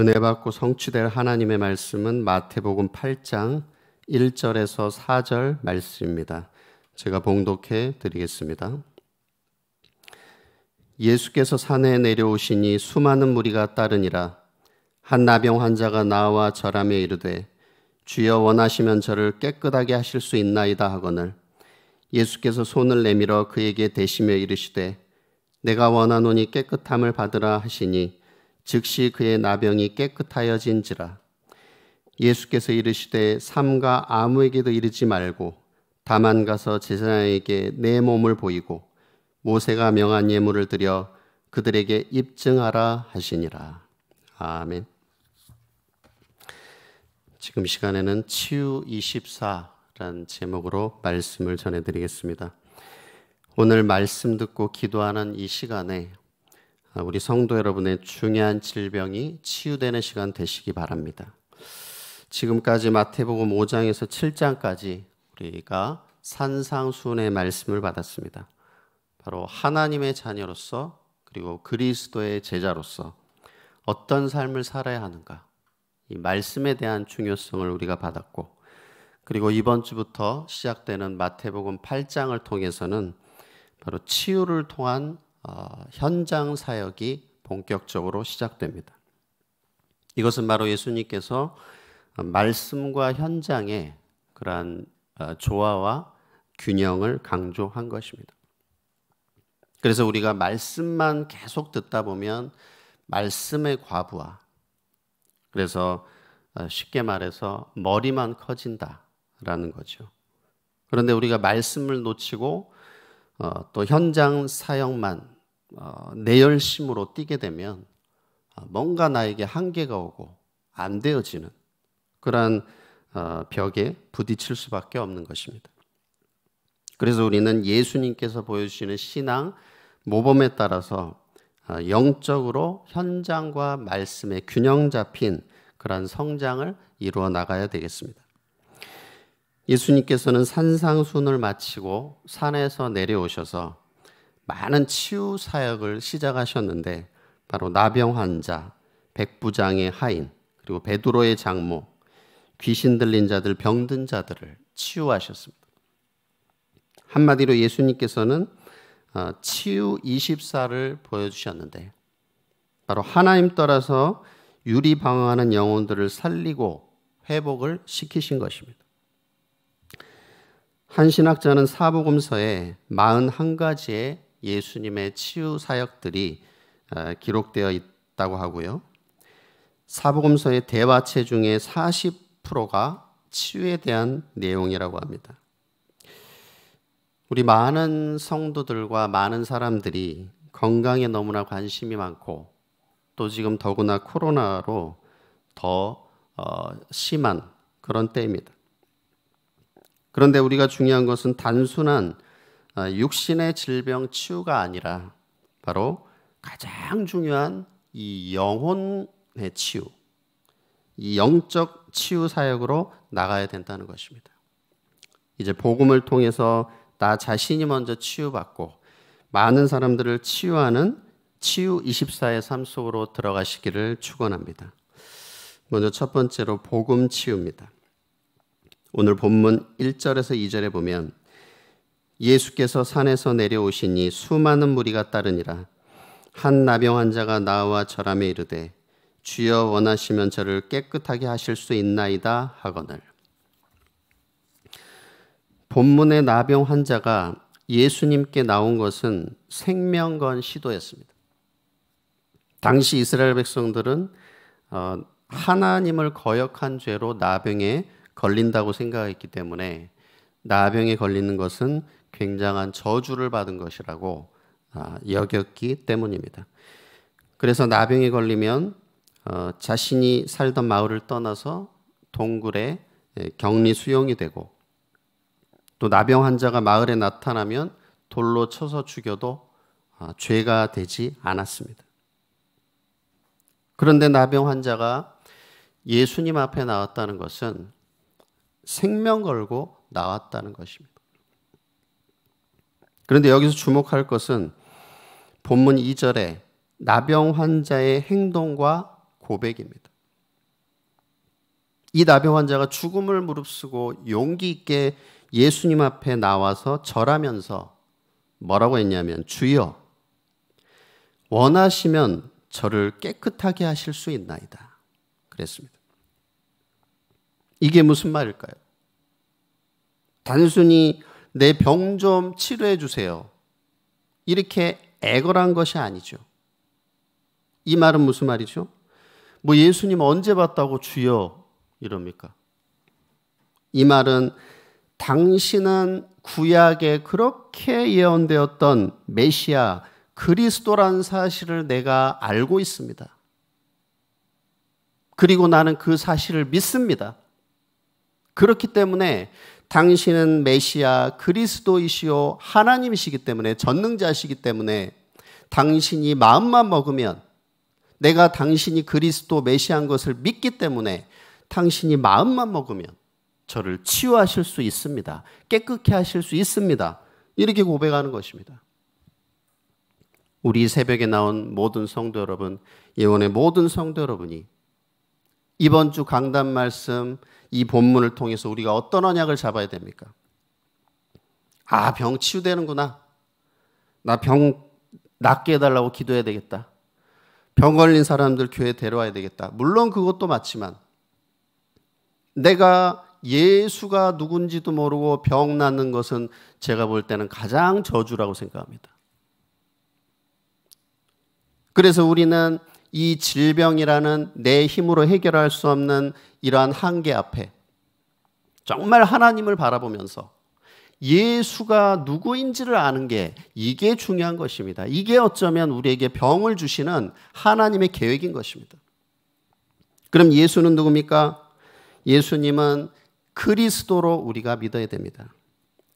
은혜 받고 성취될 하나님의 말씀은 마태복음 8장 1절에서 4절 말씀입니다. 제가 봉독해 드리겠습니다. 예수께서 산에 내려오시니 수많은 무리가 따르니라 한 나병 환자가 나와 절하며 이르되 주여 원하시면 저를 깨끗하게 하실 수 있나이다 하거늘 예수께서 손을 내밀어 그에게 대시며 이르시되 내가 원하노니 깨끗함을 받으라 하시니 즉시 그의 나병이 깨끗하여진지라. 예수께서 이르시되 삼가 아무에게도 이르지 말고 다만 가서 제사장에게 내 몸을 보이고 모세가 명한 예물을 드려 그들에게 입증하라 하시니라. 아멘. 지금 시간에는 치유 24라는 제목으로 말씀을 전해드리겠습니다. 오늘 말씀 듣고 기도하는 이 시간에 아, 우리 성도 여러분의 중요한 질병이 치유되는 시간 되시기 바랍니다. 지금까지 마태복음 5장에서 7장까지 우리가 산상순의 말씀을 받았습니다. 바로 하나님의 자녀로서 그리고 그리스도의 제자로서 어떤 삶을 살아야 하는가 이 말씀에 대한 중요성을 우리가 받았고 그리고 이번 주부터 시작되는 마태복음 8장을 통해서는 바로 치유를 통한 어, 현장 사역이 본격적으로 시작됩니다. 이것은 바로 예수님께서 말씀과 현장의 그러한 어, 조화와 균형을 강조한 것입니다. 그래서 우리가 말씀만 계속 듣다 보면 말씀의 과부하. 그래서 어, 쉽게 말해서 머리만 커진다라는 거죠. 그런데 우리가 말씀을 놓치고 어, 또 현장 사역만 어, 내열심으로 뛰게 되면 어, 뭔가 나에게 한계가 오고 안 되어지는 그러한 어, 벽에 부딪힐 수밖에 없는 것입니다. 그래서 우리는 예수님께서 보여주시는 신앙 모범에 따라서 어, 영적으로 현장과 말씀의 균형 잡힌 그러한 성장을 이루어 나가야 되겠습니다. 예수님께서는 산상순을 마치고 산에서 내려오셔서 많은 치유 사역을 시작하셨는데 바로 나병 환자, 백부장의 하인, 그리고 베드로의 장모, 귀신 들린 자들, 병든 자들을 치유하셨습니다. 한마디로 예수님께서는 어, 치유 24를 보여주셨는데 바로 하나님 따라서 유리방어하는 영혼들을 살리고 회복을 시키신 것입니다. 한 신학자는 사복음서에 41가지의 예수님의 치유 사역들이 어, 기록되어 있다고 하고요. 사복음서의 대화체 중에 40%가 치유에 대한 내용이라고 합니다. 우리 많은 성도들과 많은 사람들이 건강에 너무나 관심이 많고 또 지금 더구나 코로나로 더 어, 심한 그런 때입니다. 그런데 우리가 중요한 것은 단순한 어, 육신의 질병 치유가 아니라 바로 가장 중요한 이 영혼의 치유, 이 영적 치유 사역으로 나가야 된다는 것입니다. 이제 복음을 통해서 나 자신이 먼저 치유받고 많은 사람들을 치유하는 치유 24의 삶 속으로 들어가시기를 축원합니다. 먼저 첫 번째로 복음 치유입니다. 오늘 본문 1절에서 2절에 보면 예수께서 산에서 내려오시니 수많은 무리가 따르니라 한 나병 환자가 나와 절함에 이르되 주여 원하시면 저를 깨끗하게 하실 수 있나이다 하거늘 본문의 나병 환자가 예수님께 나온 것은 생명건 시도였습니다. 당시 이스라엘 백성들은 어, 하나님을 거역한 죄로 나병에 걸린다고 생각했기 때문에 나병에 걸리는 것은 굉장한 저주를 받은 것이라고 아, 여겼기 때문입니다. 그래서 나병에 걸리면 어, 자신이 살던 마을을 떠나서 동굴에 예, 격리 수용이 되고 또 나병 환자가 마을에 나타나면 돌로 쳐서 죽여도 아, 죄가 되지 않았습니다. 그런데 나병 환자가 예수님 앞에 나왔다는 것은 생명 걸고 나왔다는 것입니다. 그런데 여기서 주목할 것은 본문 2절에 나병 환자의 행동과 고백입니다. 이 나병 환자가 죽음을 무릅쓰고 용기 있게 예수님 앞에 나와서 절하면서 뭐라고 했냐면 주여 원하시면 저를 깨끗하게 하실 수 있나이다. 그랬습니다. 이게 무슨 말일까요? 단순히 내 병 좀 치료해 주세요. 이렇게 애걸한 것이 아니죠. 이 말은 무슨 말이죠? 뭐 예수님 언제 봤다고 주여 이럽니까? 이 말은 당신은 구약에 그렇게 예언되었던 메시아 그리스도란 사실을 내가 알고 있습니다. 그리고 나는 그 사실을 믿습니다. 그렇기 때문에 당신은 메시아 그리스도이시요 하나님이시기 때문에 전능자시기 때문에 당신이 마음만 먹으면 내가 당신이 그리스도 메시한 것을 믿기 때문에 당신이 마음만 먹으면 저를 치유하실 수 있습니다. 깨끗해 하실 수 있습니다. 이렇게 고백하는 것입니다. 우리 새벽에 나온 모든 성도 여러분, 예원의 모든 성도 여러분이 이번 주 강단 말씀 이 본문을 통해서 우리가 어떤 언약을 잡아야 됩니까? 아, 병 치유되는구나. 나 병 낫게 해달라고 기도해야 되겠다. 병 걸린 사람들 교회 데려와야 되겠다. 물론 그것도 맞지만 내가 예수가 누군지도 모르고 병 낫는 것은 제가 볼 때는 가장 저주라고 생각합니다. 그래서 우리는 이 질병이라는 내 힘으로 해결할 수 없는 이러한 한계 앞에 정말 하나님을 바라보면서 예수가 누구인지를 아는 게 이게 중요한 것입니다. 이게 어쩌면 우리에게 병을 주시는 하나님의 계획인 것입니다. 그럼 예수는 누굽니까? 예수님은 그리스도로 우리가 믿어야 됩니다.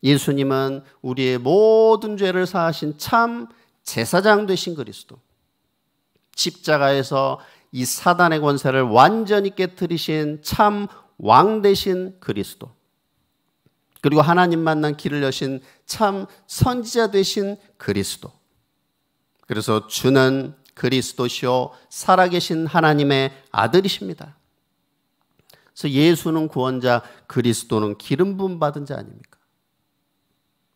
예수님은 우리의 모든 죄를 사하신 참 제사장 되신 그리스도. 십자가에서 이 사단의 권세를 완전히 깨뜨리신 참왕 대신 그리스도. 그리고 하나님 만난 길을 여신 참 선지자 되신 그리스도. 그래서 주는 그리스도시요 살아계신 하나님의 아들이십니다. 그래서 예수는 구원자, 그리스도는 기름 분 받은 자 아닙니까?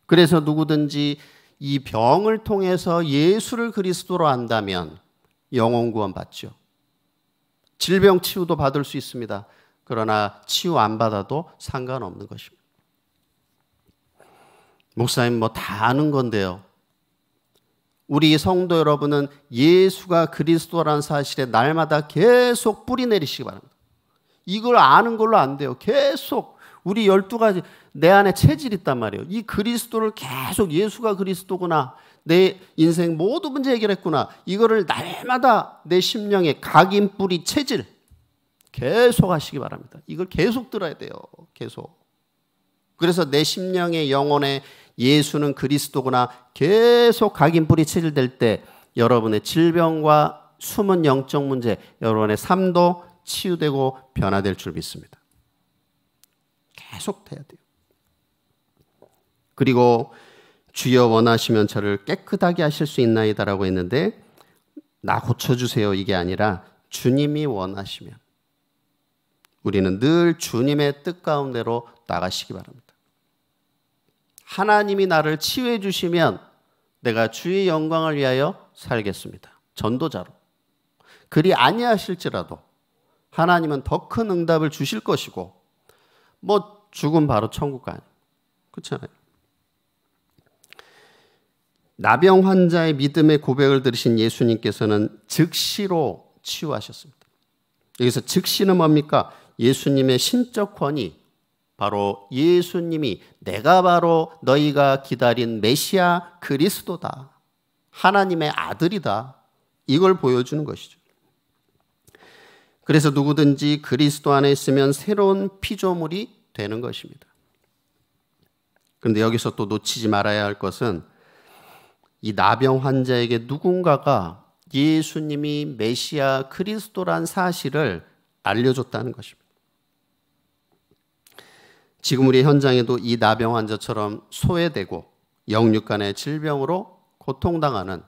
그래서 누구든지 이 병을 통해서 예수를 그리스도로 안다면 영원 구원 받죠. 질병 치유도 받을 수 있습니다. 그러나 치유 안 받아도 상관없는 것입니다. 목사님 뭐 다 아는 건데요. 우리 성도 여러분은 예수가 그리스도라는 사실에 날마다 계속 뿌리 내리시기 바랍니다. 이걸 아는 걸로 안 돼요. 계속 우리 12가지 내 안에 체질이 있단 말이에요. 이 그리스도를 계속 예수가 그리스도구나. 내 인생 모두 문제 해결했구나. 이거를 날마다 내 심령의 각인 뿌리 체질 계속 하시기 바랍니다. 이걸 계속 들어야 돼요. 계속. 그래서 내 심령의 영혼에 예수는 그리스도구나 계속 각인 뿌리 체질될 때 여러분의 질병과 숨은 영적 문제, 여러분의 삶도 치유되고 변화될 줄 믿습니다. 계속 돼야 돼요. 그리고 주여 원하시면 저를 깨끗하게 하실 수 있나이다라고 했는데 나 고쳐주세요 이게 아니라 주님이 원하시면 우리는 늘 주님의 뜻 가운데로 나가시기 바랍니다. 하나님이 나를 치유해 주시면 내가 주의 영광을 위하여 살겠습니다. 전도자로. 그리 아니하실지라도 하나님은 더 큰 응답을 주실 것이고 뭐 죽음 바로 천국 가 아니에요. 그렇잖아요. 나병 환자의 믿음의 고백을 들으신 예수님께서는 즉시로 치유하셨습니다. 여기서 즉시는 뭡니까? 예수님의 신적 권위, 바로 예수님이 내가 바로 너희가 기다린 메시아 그리스도다. 하나님의 아들이다. 이걸 보여주는 것이죠. 그래서 누구든지 그리스도 안에 있으면 새로운 피조물이 되는 것입니다. 그런데 여기서 또 놓치지 말아야 할 것은 이 나병 환자에게 누군가가 예수님이 메시아 그리스도란 사실을 알려줬다는 것입니다. 지금 우리 현장에도 이 나병 환자처럼 소외되고 영육간의 질병으로 고통당하는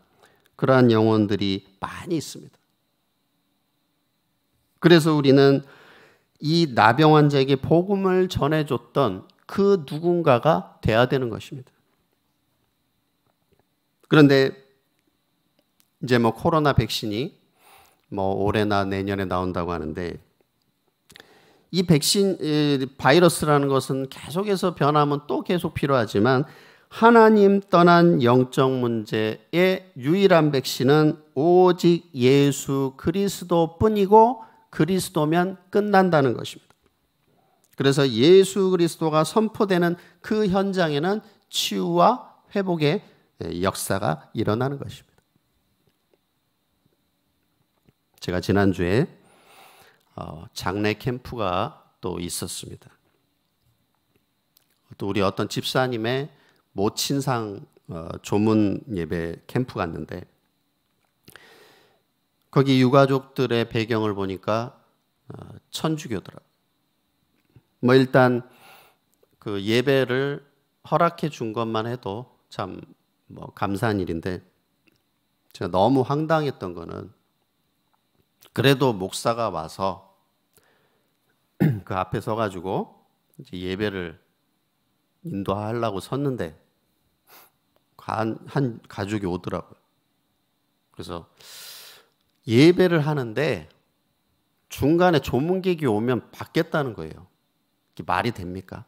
그러한 영혼들이 많이 있습니다. 그래서 우리는 이 나병 환자에게 복음을 전해줬던 그 누군가가 돼야 되는 것입니다. 그런데 이제 뭐 코로나 백신이 뭐 올해나 내년에 나온다고 하는데 이 백신 바이러스라는 것은 계속해서 변하면 또 계속 필요하지만 하나님 떠난 영적 문제의 유일한 백신은 오직 예수 그리스도뿐이고 그리스도면 끝난다는 것입니다. 그래서 예수 그리스도가 선포되는 그 현장에는 치유와 회복의 예, 역사가 일어나는 것입니다. 제가 지난주에 어, 장례 캠프가 또 있었습니다. 또 우리 어떤 집사님의 모친상 어, 조문 예배 캠프 갔는데 거기 유가족들의 배경을 보니까 어, 천주교더라. 뭐 일단 그 예배를 허락해 준 것만 해도 참뭐 감사한 일인데 제가 너무 황당했던 거는 그래도 목사가 와서 그 앞에 서가지고 예배를 인도하려고 섰는데 한, 한 가족이 오더라고요. 그래서 예배를 하는데 중간에 조문객이 오면 받겠다는 거예요. 이게 말이 됩니까?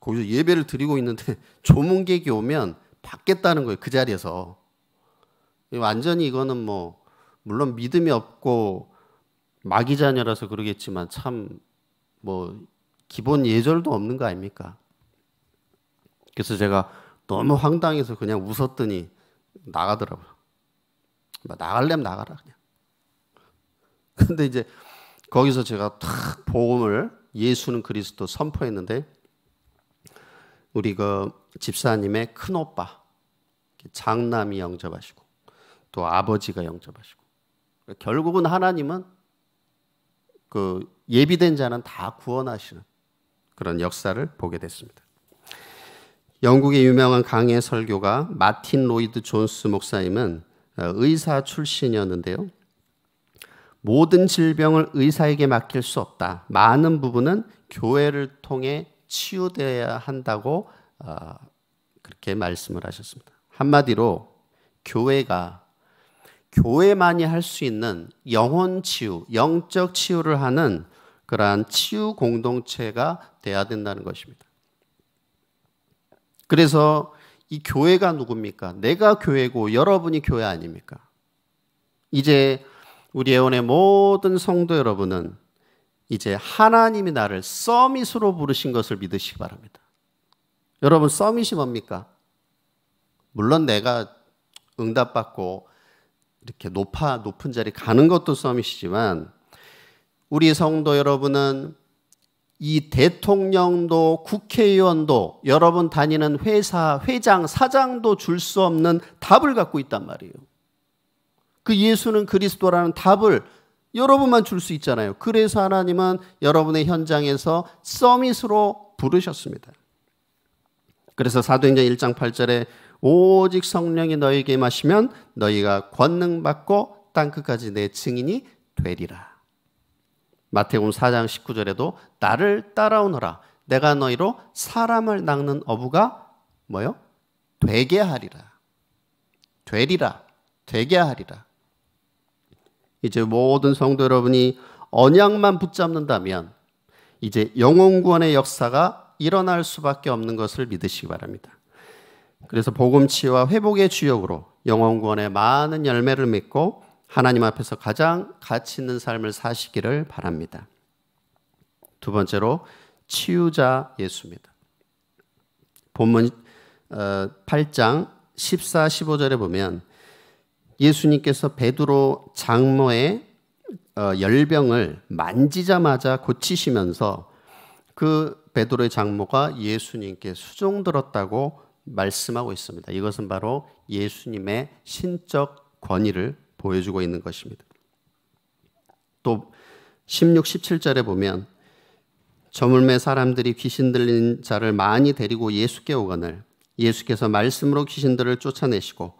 거기서 예배를 드리고 있는데 조문객이 오면 받겠다는 거예요. 그 자리에서. 완전히 이거는 뭐, 물론 믿음이 없고 마귀자녀라서 그러겠지만 참 뭐, 기본 예절도 없는 거 아닙니까? 그래서 제가 너무 황당해서 그냥 웃었더니 나가더라고요. 뭐 나갈래면 나가라 그냥. 근데 이제 거기서 제가 탁보험을 예수는 그리스도 선포했는데 우리 그 집사님의 큰 오빠 장남이 영접하시고 또 아버지가 영접하시고 결국은 하나님은 그 예비된 자는 다 구원하시는 그런 역사를 보게 됐습니다. 영국의 유명한 강의 설교가 마틴 로이드 존스 목사님은 의사 출신이었는데요. 모든 질병을 의사에게 맡길 수 없다. 많은 부분은 교회를 통해 치유되어야 한다고 어, 그렇게 말씀을 하셨습니다. 한마디로 교회가 교회만이 할 수 있는 영혼 치유, 영적 치유를 하는 그러한 치유 공동체가 돼야 된다는 것입니다. 그래서 이 교회가 누굽니까? 내가 교회고 여러분이 교회 아닙니까? 이제 우리 예원의 모든 성도 여러분은 이제 하나님이 나를 써밋으로 부르신 것을 믿으시기 바랍니다. 여러분 써밋이 뭡니까? 물론 내가 응답받고 이렇게 높아 높은 자리 가는 것도 써밋이지만 우리 성도 여러분은 이 대통령도 국회의원도 여러분 다니는 회사 회장 사장도 줄 수 없는 답을 갖고 있단 말이에요. 그 예수는 그리스도라는 답을 여러분만 줄 수 있잖아요. 그래서 하나님은 여러분의 현장에서 서밋으로 부르셨습니다. 그래서 사도행전 1장 8절에 오직 성령이 너희에게 마시면 너희가 권능 받고 땅 끝까지 내 증인이 되리라. 마태복음 4장 19절에도 나를 따라오너라. 내가 너희로 사람을 낚는 어부가 뭐요? 되게 하리라. 되리라. 되게 하리라. 이제 모든 성도 여러분이 언약만 붙잡는다면 이제 영혼 구원의 역사가 일어날 수밖에 없는 것을 믿으시기 바랍니다. 그래서 복음치와 회복의 주역으로 영혼 구원의 많은 열매를 맺고 하나님 앞에서 가장 가치 있는 삶을 사시기를 바랍니다. 두 번째로 치유자 예수입니다. 본문 8장 14, 15절에 보면 예수님께서 베드로 장모의 어, 열병을 만지자마자 고치시면서 그 베드로의 장모가 예수님께 수종 들었다고 말씀하고 있습니다. 이것은 바로 예수님의 신적 권위를 보여주고 있는 것입니다. 또 16, 17절에 보면 저물매 사람들이 귀신 들린 자를 많이 데리고 예수께 오거늘 예수께서 말씀으로 귀신들을 쫓아내시고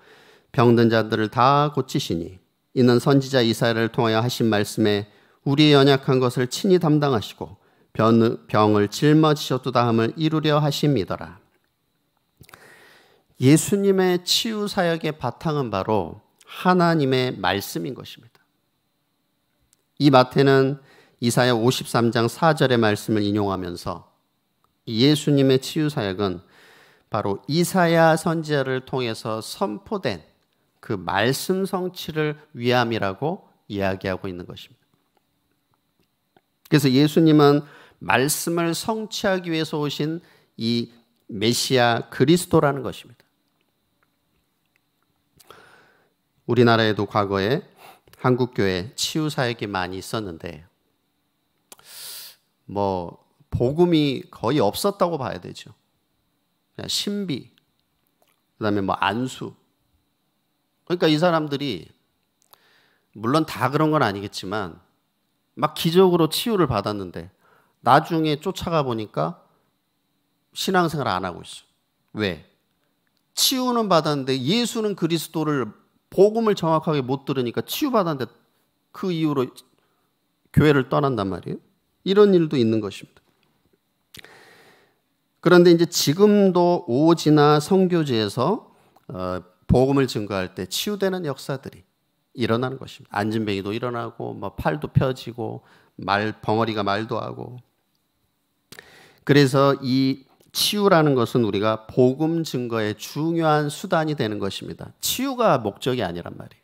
병든 자들을 다 고치시니 이는 선지자 이사야를 통하여 하신 말씀에 우리의 연약한 것을 친히 담당하시고 병을 짊어지셨도다 함을 이루려 하심이더라. 예수님의 치유 사역의 바탕은 바로 하나님의 말씀인 것입니다. 이 마태는 이사야 53장 4절의 말씀을 인용하면서 예수님의 치유 사역은 바로 이사야 선지자를 통해서 선포된 그 말씀 성취를 위함이라고 이야기하고 있는 것입니다. 그래서 예수님은 말씀을 성취하기 위해서 오신 이 메시아 그리스도라는 것입니다. 우리나라에도 과거에 한국교회 치유 사역이 많이 있었는데 뭐 복음이 거의 없었다고 봐야 되죠. 신비, 그다음에 뭐 안수, 그러니까 이 사람들이 물론 다 그런 건 아니겠지만 막 기적으로 치유를 받았는데 나중에 쫓아가 보니까 신앙생활 안 하고 있어. 왜? 치유는 받았는데 예수는 그리스도를 복음을 정확하게 못 들으니까 치유받았는데 그 이후로 교회를 떠난단 말이에요. 이런 일도 있는 것입니다. 그런데 이제 지금도 오지나 성교지에서 어, 복음을 증거할 때 치유되는 역사들이 일어나는 것입니다. 안진뱅이도 일어나고 뭐 팔도 펴지고 말 벙어리가 말도 하고 그래서 이 치유라는 것은 우리가 복음 증거의 중요한 수단이 되는 것입니다. 치유가 목적이 아니란 말이에요.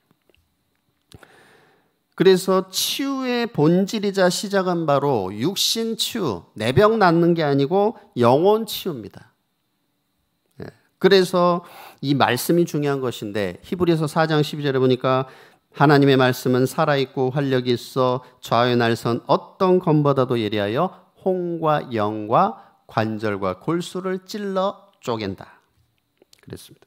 그래서 치유의 본질이자 시작은 바로 육신 치유, 내병 낫는 게 아니고 영혼 치유입니다. 그래서 이 말씀이 중요한 것인데 히브리서 4장 12절에 보니까 하나님의 말씀은 살아있고 활력이 있어 좌의 날선 어떤 검보다도 예리하여 홍과 영과 관절과 골수를 찔러 쪼갠다. 그랬습니다.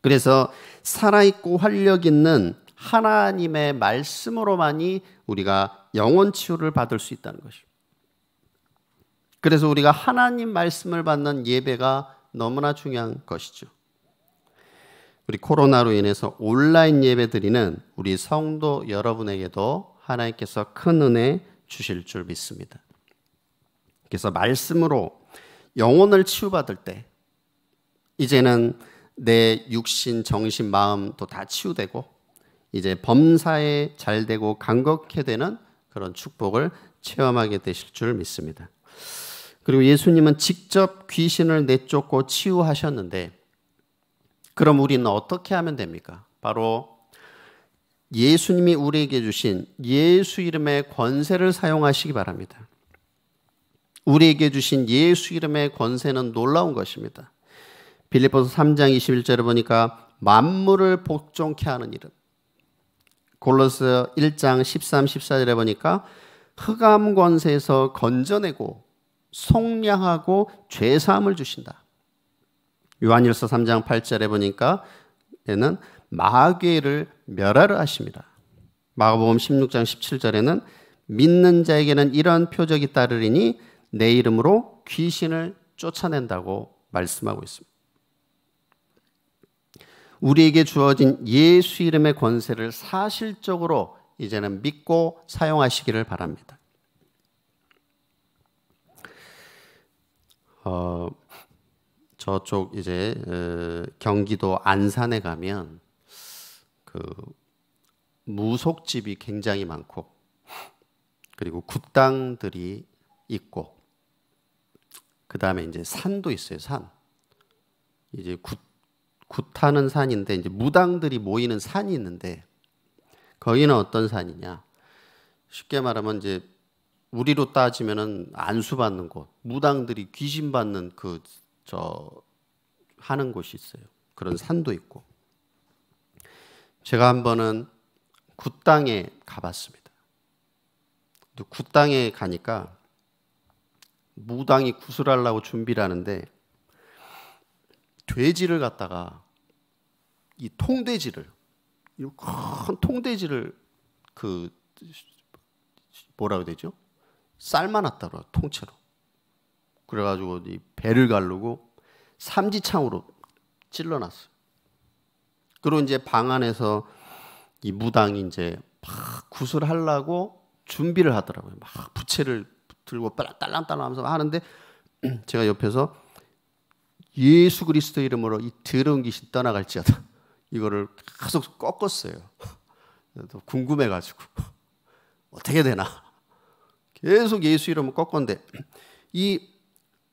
그래서 살아있고 활력 있는 하나님의 말씀으로만이 우리가 영원 치유를 받을 수 있다는 것입니다. 그래서 우리가 하나님 말씀을 받는 예배가 너무나 중요한 것이죠. 우리 코로나로 인해서 온라인 예배 드리는 우리 성도 여러분에게도 하나님께서 큰 은혜 주실 줄 믿습니다. 그래서 말씀으로 영혼을 치유받을 때 이제는 내 육신, 정신, 마음도 다 치유되고 이제 범사에 잘 되고 강건케 되는 그런 축복을 체험하게 되실 줄 믿습니다. 그리고 예수님은 직접 귀신을 내쫓고 치유하셨는데 그럼 우리는 어떻게 하면 됩니까? 바로 예수님이 우리에게 주신 예수 이름의 권세를 사용하시기 바랍니다. 우리에게 주신 예수 이름의 권세는 놀라운 것입니다. 빌립보서 3장 21절에 보니까 만물을 복종케 하는 이름. 골로스 1장 13, 14절에 보니까 흑암 권세에서 건져내고 속량하고 죄 사함을 주신다. 요한일서 3장 8절에 보니까 에는 마귀를 멸하러 하십니다. 마가복음 16장 17절에는 믿는 자에게는 이런 표적이 따르리니 내 이름으로 귀신을 쫓아낸다고 말씀하고 있습니다. 우리에게 주어진 예수 이름의 권세를 사실적으로 이제는 믿고 사용하시기를 바랍니다. 어, 저쪽 이제 어, 경기도 안산에 가면 그 무속집이 굉장히 많고 그리고 굿당들이 있고 그 다음에 이제 산도 있어요 산 이제 굿 굿하는 산인데 이제 무당들이 모이는 산이 있는데 거기는 어떤 산이냐 쉽게 말하면 이제 우리로 따지면은 안수 받는 곳, 무당들이 귀신 받는 그 저 하는 곳이 있어요. 그런 산도 있고. 제가 한 번은 굿땅에 가봤습니다. 굿땅에 가니까 무당이 구슬하려고 준비를 하는데 돼지를 갖다가 이 통돼지를 이 큰 통돼지를 그 뭐라고 되죠? 삶아놨다 그요 통째로. 그래가지고 이 배를 가르고 삼지창으로 찔러놨어요. 그리고 이제 방 안에서 이 무당이 이제 막 구슬하려고 준비를 하더라고요. 막 부채를 들고 딸랑딸랑 하면서 하는데 제가 옆에서 예수 그리스도 이름으로 이 더러운 귀신 떠나갈지어다. 이거를 계속 꺾었어요. 궁금해가지고 어떻게 되나 계속 예수 이름을 꺾었는데이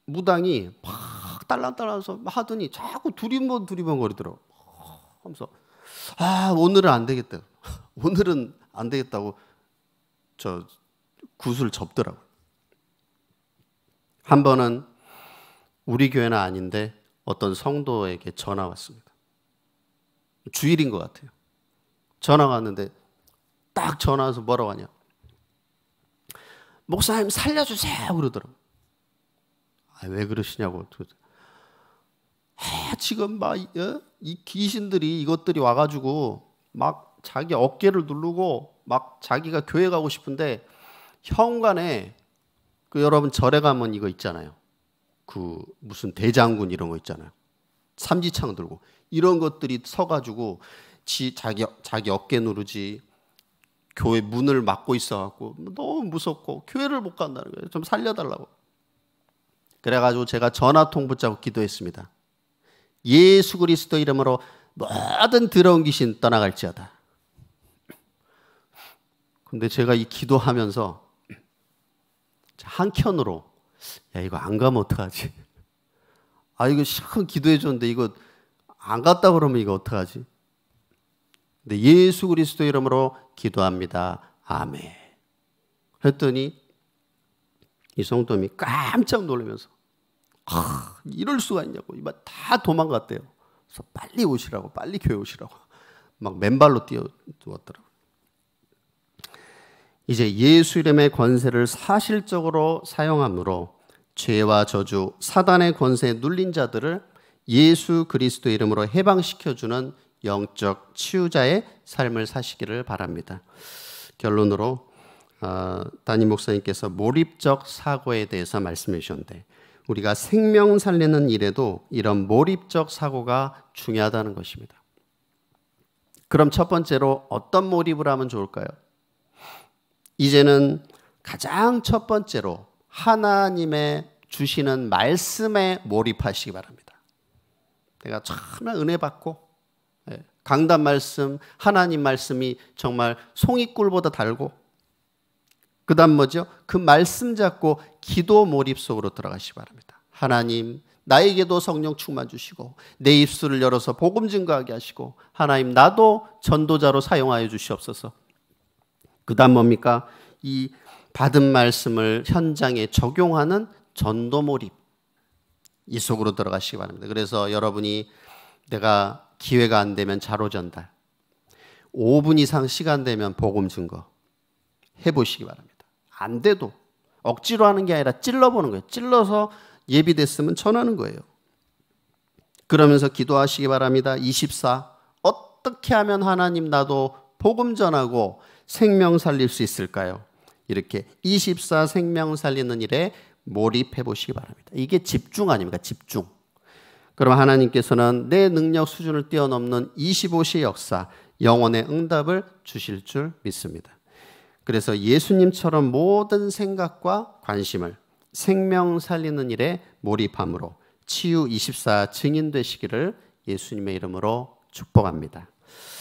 무당이 막 딸랑딸랑서 하더니 자꾸 두리번 두리번 거리더라고. 하면서 아 오늘은 안 되겠다. 오늘은 안 되겠다고 저 구슬 접더라고. 한 번은 우리 교회는 아닌데 어떤 성도에게 전화 왔습니다. 주일인 것 같아요. 전화 왔는데 딱 전화 와서 뭐라고 하냐. 목사님 살려주세요 그러더라고. 아, 왜 그러시냐고. 아, 지금 막이 어? 귀신들이 이것들이 와가지고 막 자기 어깨를 누르고 막 자기가 교회 가고 싶은데 현관에 그 여러분 절에 가면 이거 있잖아요. 그 무슨 대장군 이런 거 있잖아요. 삼지창 들고 이런 것들이 서가지고 지 자기 자기 어깨 누르지 교회 문을 막고 있어갖고 너무 무섭고 교회를 못 간다는 거예요. 좀 살려달라고. 그래가지고 제가 전화통 붙잡고 기도했습니다. 예수 그리스도 이름으로 모든 더러운 귀신 떠나갈지어다. 근데 제가 이 기도하면서 한켠으로 야 이거 안 가면 어떡하지? 아 이거 시컷 기도해 줬는데 이거 안 갔다 그러면 이거 어떡하지? 근 예수 그리스도 이름으로 기도합니다. 아멘. 했더니 이 성도님이 깜짝 놀라면서 아, 이럴 수가 있냐고 막다 도망갔대요. 그래서 빨리 오시라고 빨리 교회 오시라고 막 맨발로 뛰어왔더라고. 이제 예수 이름의 권세를 사실적으로 사용함으로 죄와 저주, 사단의 권세에 눌린 자들을 예수 그리스도 이름으로 해방시켜 주는 영적 치유자의 삶을 사시기를 바랍니다. 결론으로 어, 담임 목사님께서 몰입적 사고에 대해서 말씀해 주셨는데 우리가 생명 살리는 일에도 이런 몰입적 사고가 중요하다는 것입니다. 그럼 첫 번째로 어떤 몰입을 하면 좋을까요? 이제는 가장 첫 번째로 하나님의 주시는 말씀에 몰입하시기 바랍니다. 내가 정말 은혜 받고 강단 말씀, 하나님 말씀이 정말 송이꿀보다 달고 그 다음 뭐죠? 그 말씀 잡고 기도 몰입 속으로 들어가시기 바랍니다. 하나님 나에게도 성령 충만 주시고 내 입술을 열어서 복음 증거하게 하시고 하나님 나도 전도자로 사용하여 주시옵소서. 그다음 뭡니까? 이 받은 말씀을 현장에 적용하는 전도 몰입 이 속으로 들어가시기 바랍니다. 그래서 여러분이 내가 기회가 안 되면 자로 전달. 5분 이상 시간 되면 복음 증거 해보시기 바랍니다. 안 돼도 억지로 하는 게 아니라 찔러보는 거예요. 찔러서 예비됐으면 전하는 거예요. 그러면서 기도하시기 바랍니다. 24. 어떻게 하면 하나님 나도 복음 전하고 생명 살릴 수 있을까요? 이렇게 24 생명 살리는 일에 몰입해 보시기 바랍니다. 이게 집중 아닙니까? 집중. 그럼 하나님께서는 내 능력 수준을 뛰어넘는 2 5시 역사, 영원의 응답을 주실 줄 믿습니다. 그래서 예수님처럼 모든 생각과 관심을 생명 살리는 일에 몰입함으로 치유 24 증인 되시기를 예수님의 이름으로 축복합니다.